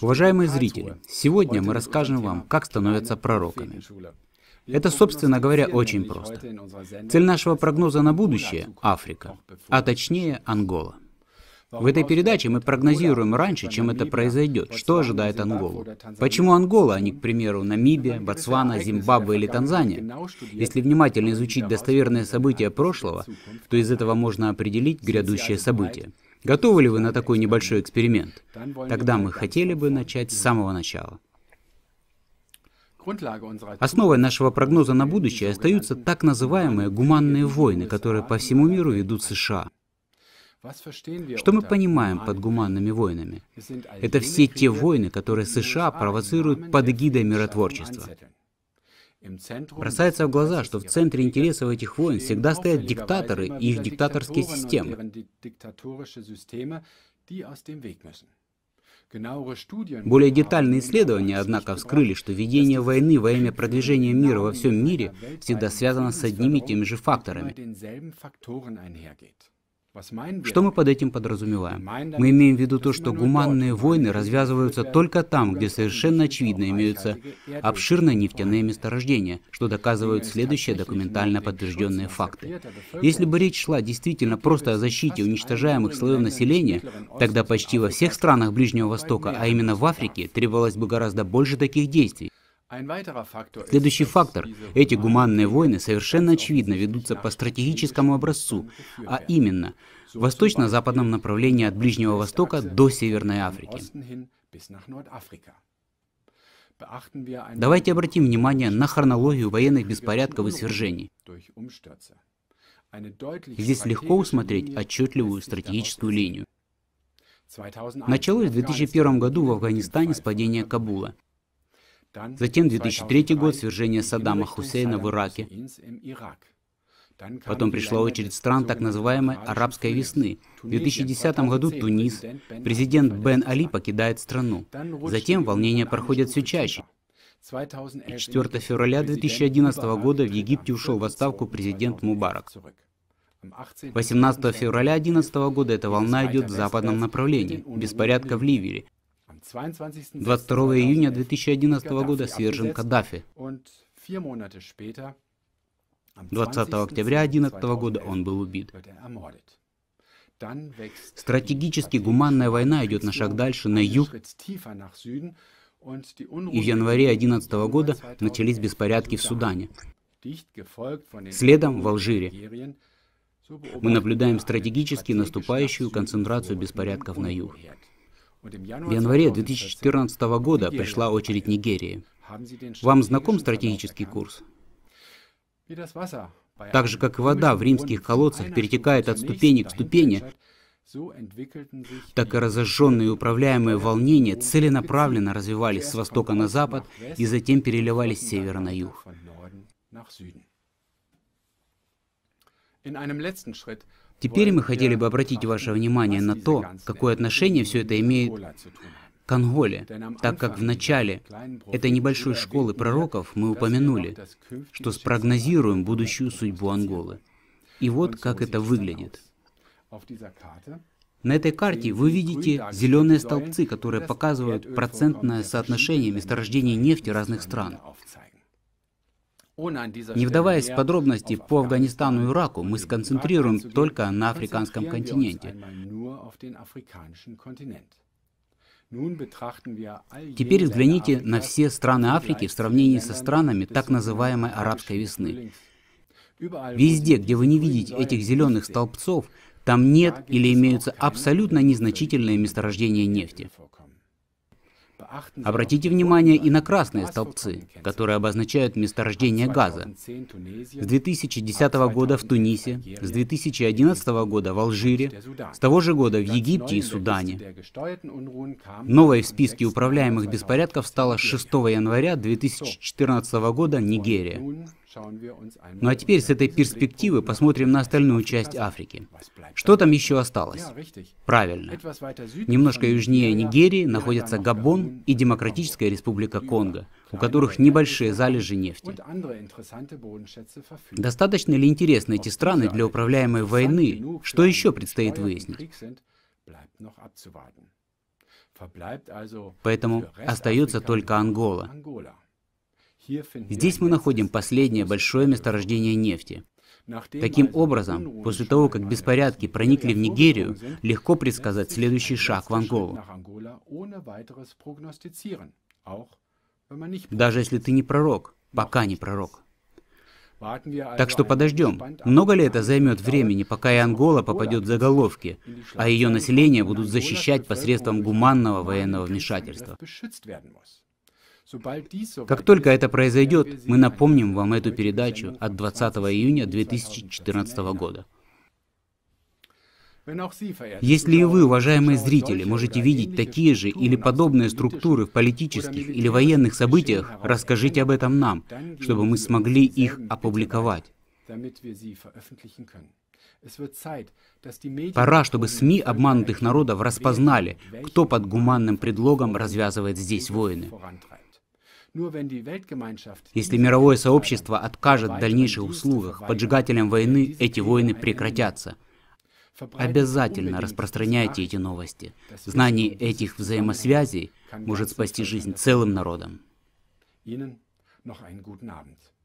Уважаемые зрители, сегодня мы расскажем вам, как становятся пророками. Это, собственно говоря, очень просто. Цель нашего прогноза на будущее — Африка, а точнее Ангола. В этой передаче мы прогнозируем раньше, чем это произойдет, что ожидает Анголу. Почему Ангола, а не, к примеру, Намибия, Ботсвана, Зимбабве или Танзания? Если внимательно изучить достоверные события прошлого, то из этого можно определить грядущее событие. Готовы ли вы на такой небольшой эксперимент? Тогда мы хотели бы начать с самого начала. Основой нашего прогноза на будущее остаются так называемые гуманные войны, которые по всему миру ведут США. Что мы понимаем под гуманными войнами? Это все те войны, которые США провоцируют под эгидой миротворчества. Бросается в глаза, что в центре интересов этих войн всегда стоят диктаторы и их диктаторские системы. Более детальные исследования, однако, вскрыли, что ведение войны во имя продвижения мира во всем мире всегда связано с одними и теми же факторами. Что мы под этим подразумеваем? Мы имеем в виду то, что гуманные войны развязываются только там, где совершенно очевидно имеются обширные нефтяные месторождения, что доказывают следующие документально подтвержденные факты. Если бы речь шла действительно просто о защите уничтожаемых слоев населения, тогда почти во всех странах Ближнего Востока, а именно в Африке, требовалось бы гораздо больше таких действий. Следующий фактор. Эти гуманные войны совершенно очевидно ведутся по стратегическому образцу, а именно в восточно-западном направлении от Ближнего Востока до Северной Африки. Давайте обратим внимание на хронологию военных беспорядков и свержений. Здесь легко усмотреть отчетливую стратегическую линию. Началось в 2001 году в Афганистане с падения Кабула. Затем 2003 год, свержение Саддама Хусейна в Ираке. Потом пришла очередь стран так называемой «арабской весны». В 2010 году Тунис, президент Бен Али покидает страну. Затем волнения проходят все чаще. 4 февраля 2011 года в Египте ушел в отставку президент Мубарак. 18 февраля 2011 года эта волна идет в западном направлении, беспорядка в Ливии, 22 июня 2011 года свержен Каддафи. 20 октября 2011 года он был убит. Er стратегически гуманная война идет на шаг дальше, на юг. И в январе 2011 года начались беспорядки в Судане. Следом в Алжире. Мы наблюдаем стратегически наступающую концентрацию беспорядков на юг. В январе 2014 года пришла очередь Нигерии. Вам знаком стратегический курс? Так же, как и вода в римских колодцах перетекает от ступени к ступени, так и разожженные и управляемые волнения целенаправленно развивались с востока на запад и затем переливались с севера на юг. Теперь мы хотели бы обратить ваше внимание на то, какое отношение все это имеет к Анголе, так как в начале этой небольшой школы пророков мы упомянули, что спрогнозируем будущую судьбу Анголы. И вот как это выглядит. На этой карте вы видите зеленые столбцы, которые показывают процентное соотношение месторождений нефти разных стран. Не вдаваясь в подробности по Афганистану и Ираку, мы сконцентрируем только на африканском континенте. Теперь взгляните на все страны Африки в сравнении со странами так называемой арабской весны. Везде, где вы не видите этих зеленых столбцов, там нет или имеются абсолютно незначительные месторождения нефти. Обратите внимание и на красные столбцы, которые обозначают месторождение газа. С 2010 года в Тунисе, с 2011 года в Алжире, с того же года в Египте и Судане. Новой в списке управляемых беспорядков стала 6 января 2014 года Нигерия. Ну а теперь с этой перспективы посмотрим на остальную часть Африки. Что там еще осталось? Правильно. Немножко южнее Нигерии находятся Габон и Демократическая Республика Конго, у которых небольшие залежи нефти. Достаточно ли интересны эти страны для управляемой войны? Что еще предстоит выяснить? Поэтому остается только Ангола. Здесь мы находим последнее большое месторождение нефти. Таким образом, ну, после того, как беспорядки проникли в Нигерию, легко предсказать следующий шаг в Анголу. Даже если ты не пророк, пока не пророк. Так что подождем. Много ли это займет времени, пока и Ангола попадет в заголовки, а ее население будут защищать посредством гуманного военного вмешательства? Как только это произойдет, мы напомним вам эту передачу от 20 июня 2014 года. Если и вы, уважаемые зрители, можете видеть такие же или подобные структуры в политических или военных событиях, расскажите об этом нам, чтобы мы смогли их опубликовать. Пора, чтобы СМИ обманутых народов распознали, кто под гуманным предлогом развязывает здесь войны. Если мировое сообщество откажет в дальнейших услугах поджигателям войны, эти войны прекратятся. Обязательно распространяйте эти новости. Знание этих взаимосвязей может спасти жизнь целым народам. Ihnen noch einen guten Abend.